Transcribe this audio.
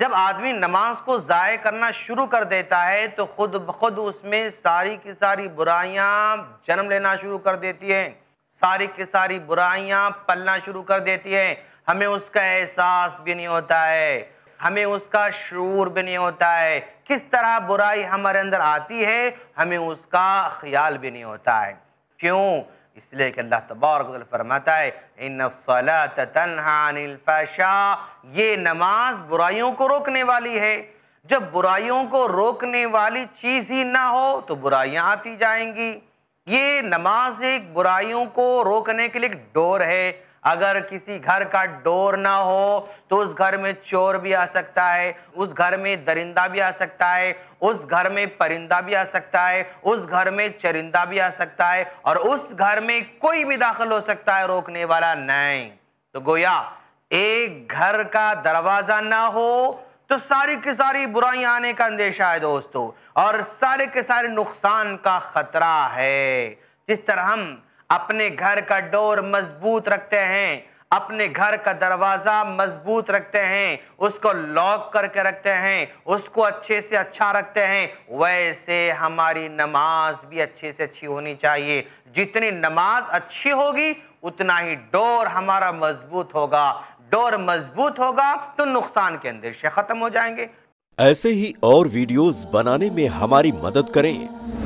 जब आदमी नमाज को ज़ाय करना शुरू कर देता है तो खुद ब खुद उसमें सारी की सारी बुराइयाँ जन्म लेना शुरू कर देती हैं सारी की सारी बुराइयाँ पलना शुरू कर देती हैं हमें उसका एहसास भी नहीं होता है हमें उसका शूर भी नहीं होता है किस तरह बुराई हमारे अंदर आती है हमें उसका ख्याल भी नहीं होता है क्यों इसलिए कि अल्लाह तबारक फरमाता है इन ये नमाज बुराइयों को रोकने वाली है जब बुराइयों को रोकने वाली चीज़ ही ना हो तो बुराइयां आती जाएंगी ये नमाज एक बुराइयों को रोकने के लिए एक डोर है अगर किसी घर का डोर ना हो तो उस घर में चोर भी आ सकता है उस घर में दरिंदा भी आ सकता है उस घर में परिंदा भी आ सकता है उस घर में चरिंदा भी आ सकता है और उस घर में कोई भी दाखिल हो सकता है रोकने वाला नहीं तो गोया एक घर का दरवाजा ना हो तो सारी की सारी बुराई आने का अंदेशा है दोस्तों और सारे के सारे नुकसान का खतरा है जिस तरह हम अपने घर का डोर मजबूत रखते हैं अपने घर का दरवाजा मजबूत रखते हैं उसको लॉक करके रखते हैं उसको अच्छे से अच्छा रखते हैं वैसे हमारी नमाज भी अच्छे से अच्छी होनी चाहिए जितनी नमाज अच्छी होगी उतना ही डोर हमारा मजबूत होगा डोर मजबूत होगा तो नुकसान के अंदर से खत्म हो जाएंगे ऐसे ही और वीडियोस बनाने में हमारी मदद करें